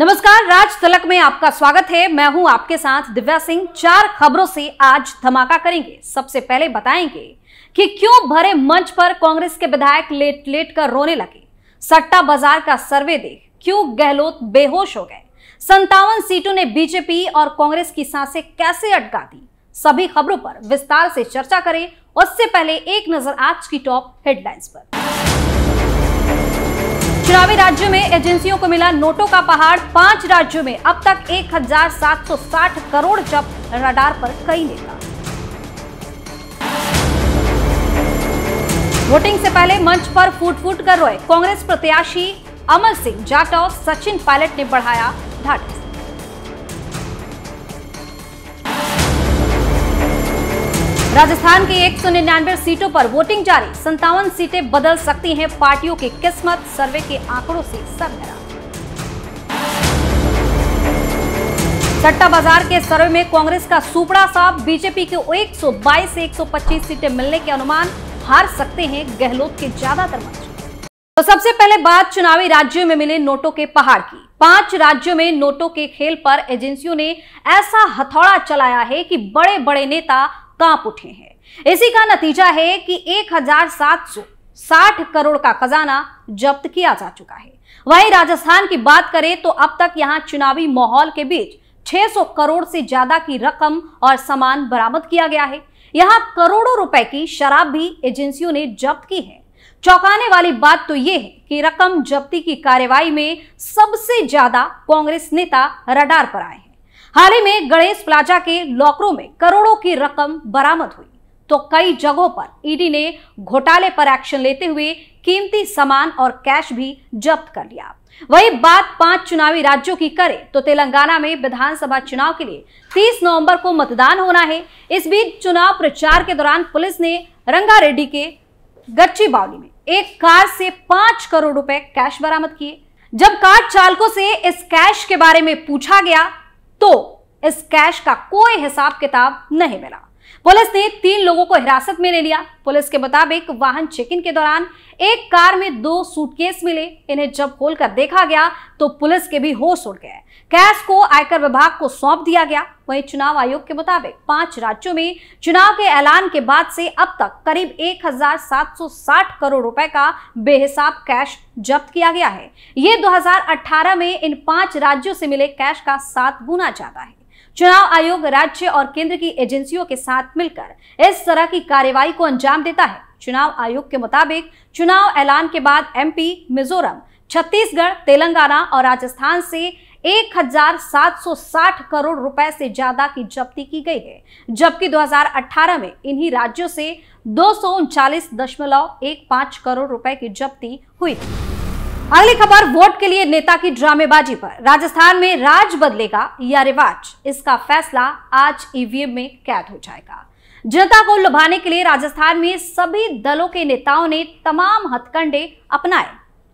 नमस्कार राज तलक में आपका स्वागत है मैं हूं आपके साथ दिव्या सिंह चार खबरों से आज धमाका करेंगे सबसे पहले बताएंगे कि क्यों भरे मंच पर कांग्रेस के विधायक लेट लेट कर रोने लगे सट्टा बाजार का सर्वे देख क्यों गहलोत बेहोश हो गए संतावन सीटों ने बीजेपी और कांग्रेस की सांसें कैसे अटका दी सभी खबरों पर विस्तार से चर्चा करें उससे पहले एक नजर आज की टॉप हेडलाइंस पर चुनावी राज्यों में एजेंसियों को मिला नोटों का पहाड़ पांच राज्यों में अब तक 1760 करोड़ जब्त रडार पर कई नेता वोटिंग से पहले मंच पर फूट फूट कर रोए कांग्रेस प्रत्याशी अमल सिंह जाटव सचिन पायलट ने बढ़ाया ढाटस राजस्थान की एक सौ निन्यानवे सीटों पर वोटिंग जारी संतावन सीटें बदल सकती हैं पार्टियों की किस्मत सर्वे के आंकड़ों से सरगरा सट्टा बाजार के सर्वे में कांग्रेस का सुपड़ा साफ बीजेपी के 122 से 125 सीटें मिलने के अनुमान हार सकते हैं गहलोत के ज्यादातर मंच तो सबसे पहले बात चुनावी राज्यों में मिले नोटों के पहाड़ की पांच राज्यों में नोटों के खेल पर एजेंसियों ने ऐसा हथौड़ा चलाया है कि बड़े बड़े नेता कांप उठे हैं इसी का नतीजा है कि 1760 करोड़ का खजाना जब्त किया जा चुका है वहीं राजस्थान की बात करें तो अब तक यहां चुनावी माहौल के बीच 600 करोड़ से ज्यादा की रकम और सामान बरामद किया गया है यहां करोड़ों रुपए की शराब भी एजेंसियों ने जब्त की है चौंकाने वाली बात तो यह है कि रकम जब्ती की कार्रवाई में सबसे ज्यादा कांग्रेस नेता रडार पर आए हैं हाल ही में गणेश प्लाजा के लॉकरों में करोड़ों की रकम बरामद हुई तो कई जगहों पर ईडी ने घोटाले पर एक्शन लेते हुए कीमती सामान और कैश भी जब्त कर लिया वही बात पांच चुनावी राज्यों की करें तो तेलंगाना में विधानसभा चुनाव के लिए 30 नवंबर को मतदान होना है इस बीच चुनाव प्रचार के दौरान पुलिस ने रंगारेड्डी के गच्ची बावली में एक कार से पांच करोड़ रुपए कैश बरामद किए जब कार चालकों से इस कैश के बारे में पूछा गया तो इस कैश का कोई हिसाब किताब नहीं मिला पुलिस ने तीन लोगों को हिरासत में ले लिया पुलिस के मुताबिक वाहन चेकिंग के दौरान एक कार में दो सूटकेस मिले इन्हें जब खोलकर देखा गया तो पुलिस के भी होश उड़ गए कैश को आयकर विभाग को सौंप दिया गया वहीं चुनाव आयोग के मुताबिक पांच राज्यों में चुनाव के ऐलान के बाद से अब तक करीब 1760 करोड़ रुपए का बेहिसाब कैश जब्त किया गया है ये 2018 में इन पांच राज्यों से मिले कैश का सात गुना ज्यादा है चुनाव आयोग राज्य और केंद्र की एजेंसियों के साथ मिलकर इस तरह की कार्यवाही को अंजाम देता है चुनाव आयोग के मुताबिक चुनाव ऐलान के बाद एमपी मिजोरम छत्तीसगढ़ तेलंगाना और राजस्थान से 1760 करोड़ रुपए से ज्यादा की जब्ती की गई है जबकि 2018 में इन्हीं राज्यों से दो करोड़ रुपए की जब्ती हुई थी अगली खबर वोट के लिए नेता की ड्रामेबाजी पर राजस्थान में राज बदलेगा या रिवाज इसका फैसला आज ईवीएम में कैद हो जाएगा जनता को लुभाने के लिए राजस्थान में सभी दलों के नेताओं ने तमाम हथकंडे अपनाए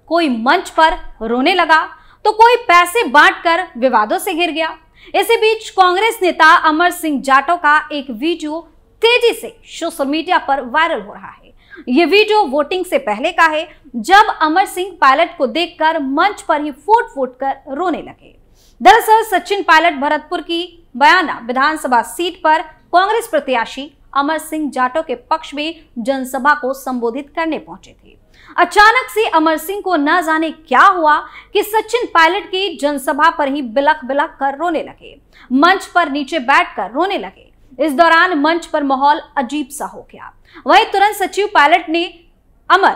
कोई मंच पर रोने लगा तो कोई पैसे बांटकर विवादों से घिर गया इसी बीच कांग्रेस नेता अमर सिंह जाटो का एक वीडियो तेजी से सोशल मीडिया पर वायरल हो रहा है ये वीडियो वोटिंग से पहले का है जब अमर सिंह पायलट को देखकर मंच पर ही फूट फूट कर रोने लगे दरअसल सचिन पायलट भरतपुर की बयाना विधानसभा सीट पर कांग्रेस प्रत्याशी अमर सिंह जाटो के पक्ष में जनसभा को संबोधित करने पहुंचे थे अचानक से अमर सिंह को न जाने क्या हुआ कि सचिन पायलट की जनसभा पर ही बिलख बिलख कर रोने लगे मंच पर नीचे बैठकर रोने लगे इस दौरान मंच पर माहौल अजीब सा हो गया वहीं तुरंत सचिव पायलट ने अमर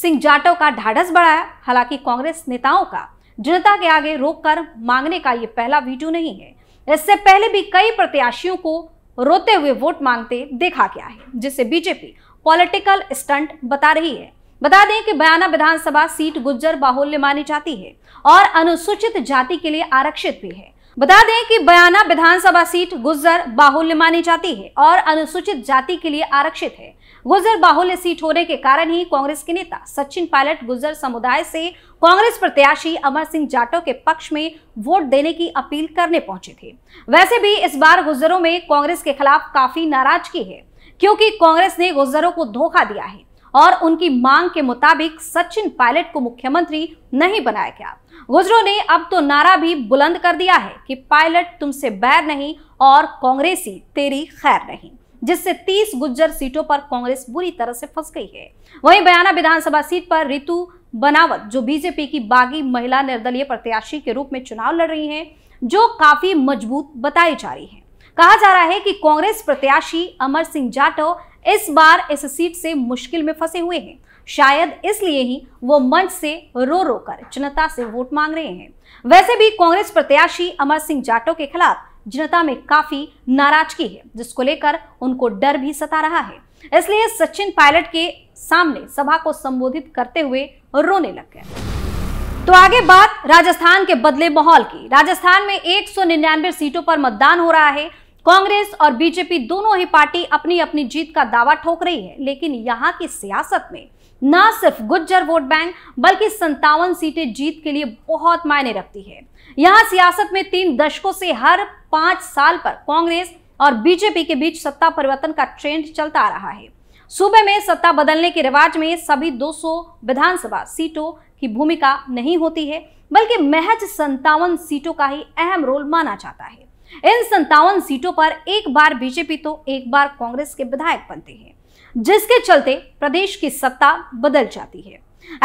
सिंह जाटव का ढाढ़स बढ़ाया हालांकि कांग्रेस नेताओं का जनता के आगे रोककर मांगने का यह पहला वीडियो नहीं है इससे पहले भी कई प्रत्याशियों को रोते हुए वोट मांगते देखा गया है जिसे बीजेपी पॉलिटिकल स्टंट बता रही है बता दें कि बयाना विधानसभा सीट गुज्जर बाहुल्य मानी जाती है और अनुसूचित जाति के लिए आरक्षित भी है बता दें कि बयाना विधानसभा सीट गुजर बाहुल्य मानी जाती है और अनुसूचित जाति के लिए आरक्षित है गुजर बाहुल्य सीट होने के कारण ही कांग्रेस के नेता सचिन पायलट गुजर समुदाय से कांग्रेस प्रत्याशी अमर सिंह जाटव के पक्ष में वोट देने की अपील करने पहुंचे थे वैसे भी इस बार गुजरों में कांग्रेस के खिलाफ काफी नाराजगी है क्योंकि कांग्रेस ने गुजरों को धोखा दिया है और उनकी मांग के मुताबिक सचिन पायलट को मुख्यमंत्री नहीं बनाया गया गुजरों ने अब तो नारा भी बुलंद कर दिया है कि पायलट तुमसे बैर नहीं और कांग्रेसी तेरी खैर नहीं जिससे 30 गुज्जर सीटों पर कांग्रेस बुरी तरह से फंस गई है वहीं बयाना विधानसभा सीट पर रितु बनावत जो बीजेपी की बागी महिला निर्दलीय प्रत्याशी के रूप में चुनाव लड़ रही हैं जो काफी मजबूत बताई जा रही है कहा जा रहा है कि कांग्रेस प्रत्याशी अमर सिंह जाटव इस बार इस सीट से मुश्किल में फंसे हुए हैं शायद इसलिए ही वो मंच से रो रो कर जनता से वोट मांग रहे हैं वैसे भी कांग्रेस प्रत्याशी अमर सिंह जाटो के खिलाफ जनता में काफी नाराजगी है जिसको लेकर उनको डर भी सता रहा है इसलिए सचिन पायलट के सामने सभा को संबोधित करते हुए रोने लग गए तो आगे बात राजस्थान के बदले माहौल की राजस्थान में एक सीटों पर मतदान हो रहा है कांग्रेस और बीजेपी दोनों ही पार्टी अपनी अपनी जीत का दावा ठोक रही है लेकिन यहाँ की सियासत में न सिर्फ गुज्जर वोट बैंक बल्कि संतावन सीटें जीत के लिए बहुत मायने रखती है यहाँ सियासत में तीन दशकों से हर पांच साल पर कांग्रेस और बीजेपी के बीच सत्ता परिवर्तन का ट्रेंड चलता आ रहा है सूबे में सत्ता बदलने के रिवाज में सभी 200 विधानसभा सीटों की भूमिका नहीं होती है बल्कि महज संतावन सीटों का ही अहम रोल माना जाता है इन संतावन सीटों पर एक बार बीजेपी तो एक बार कांग्रेस के विधायक बनते हैं जिसके चलते प्रदेश की सत्ता बदल जाती है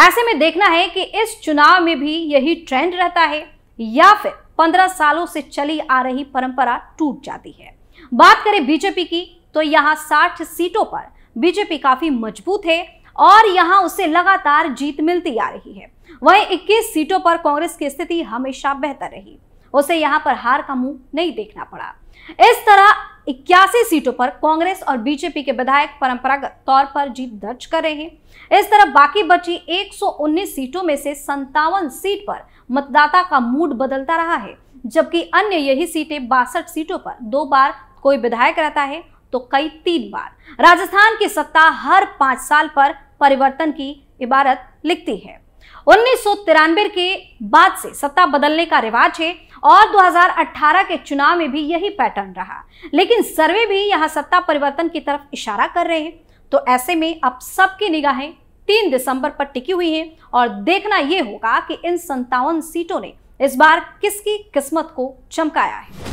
ऐसे में देखना है कि इस चुनाव में भी यही ट्रेंड रहता है या फिर पंद्रह सालों से चली आ रही परंपरा टूट जाती है बात करें बीजेपी की तो यहां साठ सीटों पर बीजेपी काफी मजबूत है और यहां उसे लगातार जीत मिलती आ रही है वहीं 21 सीटों पर कांग्रेस की स्थिति हमेशा बेहतर रही उसे यहां पर हार का मुंह नहीं देखना पड़ा इस तरह इक्यासी सीटों पर कांग्रेस और बीजेपी के विधायक परंपरागत तौर पर जीत दर्ज कर रहे हैं इस तरह बाकी बची 119 सीटों में से संतावन सीट पर मतदाता का मूड बदलता रहा है जबकि अन्य यही सीटें बासठ सीटों पर दो बार कोई विधायक रहता है तो कई तीन बार राजस्थान की सत्ता हर पांच साल पर परिवर्तन की इबारत लिखती है उन्नीस के बाद से सत्ता बदलने का रिवाज है और 2018 के चुनाव में भी यही पैटर्न रहा लेकिन सर्वे भी यहाँ सत्ता परिवर्तन की तरफ इशारा कर रहे हैं तो ऐसे में अब सबकी निगाहें तीन दिसंबर पर टिकी हुई हैं और देखना यह होगा कि इन संतावन सीटों ने इस बार किसकी किस्मत को चमकाया है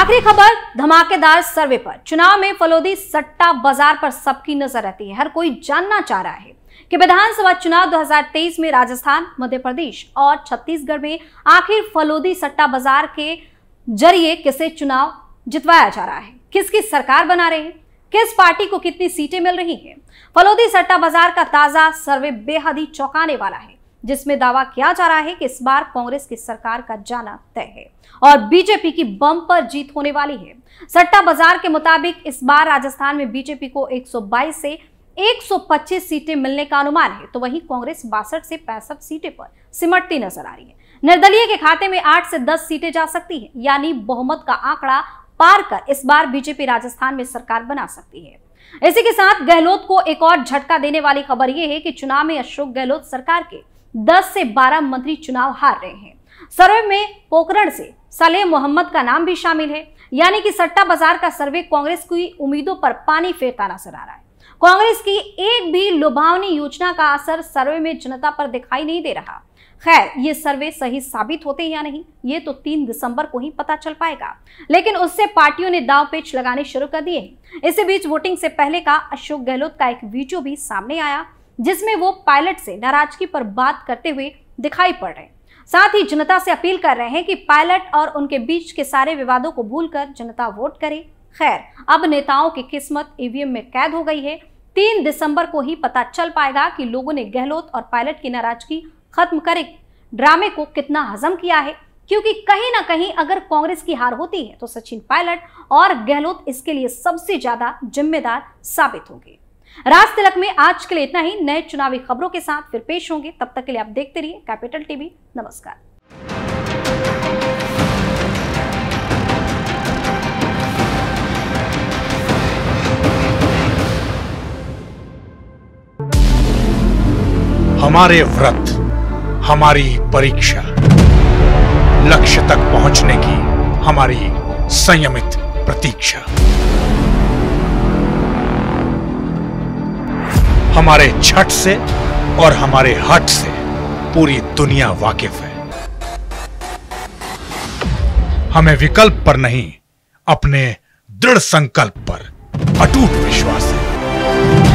आखिरी खबर धमाकेदार सर्वे पर चुनाव में फलोदी सट्टा बाजार पर सबकी नजर रहती है हर कोई जानना चाह रहा है कि विधानसभा चुनाव 2023 में राजस्थान मध्य प्रदेश और छत्तीसगढ़ में आखिर फलोदी सट्टा बाजार के जरिए किसे चुनाव जितवाया जा रहा है किसकी सरकार बना रहे हैं किस पार्टी को कितनी सीटें मिल रही हैं फलोदी सट्टा बाजार का ताजा सर्वे बेहद ही चौंकाने वाला है जिसमें दावा किया जा रहा है कि इस बार कांग्रेस की सरकार का जाना तय है और बीजेपी की बम पर जीत होने वाली है सट्टा बाजार के मुताबिक इस बार राजस्थान में बीजेपी को 122 से 125 सीटें मिलने का अनुमान है तो वहीं कांग्रेस बासठ से पैंसठ सीटें पर सिमटती नजर आ रही है निर्दलीय के खाते में 8 से 10 सीटें जा सकती हैं यानी बहुमत का आंकड़ा पार कर इस बार बीजेपी राजस्थान में सरकार बना सकती है इसी के साथ गहलोत को एक और झटका देने वाली खबर यह है कि चुनाव में अशोक गहलोत सरकार के दस से बारह मंत्री चुनाव हार रहे हैं सर्वे में पोकरण से सलेह मोहम्मद का नाम भी शामिल है यानी कि सट्टा बाजार का सर्वे कांग्रेस की उम्मीदों पर पानी फेरता नजर आ रहा है कांग्रेस की एक भी लुभावनी योजना का असर सर्वे में जनता पर दिखाई नहीं दे रहा खैर ये सर्वे सही साबित होते या नहीं ये तो तीन दिसंबर को ही पता चल पाएगा लेकिन उससे पार्टियों ने दाव पेच लगाने शुरू कर दिए इसी बीच वोटिंग से पहले का अशोक गहलोत का एक वीडियो भी सामने आया जिसमें वो पायलट से नाराजगी पर बात करते हुए दिखाई पड़ रहे साथ ही जनता से अपील कर रहे हैं कि पायलट और उनके बीच के सारे विवादों को भूलकर जनता वोट करे खैर अब नेताओं की किस्मत ईवीएम में कैद हो गई है तीन दिसंबर को ही पता चल पाएगा कि लोगों ने गहलोत और पायलट की नाराजगी खत्म करे ड्रामे को कितना हजम किया है क्योंकि कहीं ना कहीं अगर कांग्रेस की हार होती है तो सचिन पायलट और गहलोत इसके लिए सबसे ज्यादा जिम्मेदार साबित होंगे राज तिलक में आज के लिए इतना ही नए चुनावी खबरों के साथ फिर पेश होंगे तब तक के लिए आप देखते रहिए कैपिटल टीवी नमस्कार हमारे व्रत हमारी परीक्षा लक्ष्य तक पहुंचने की हमारी संयमित प्रतीक्षा हमारे छठ से और हमारे हट से पूरी दुनिया वाकिफ है हमें विकल्प पर नहीं अपने दृढ़ संकल्प पर अटूट विश्वास है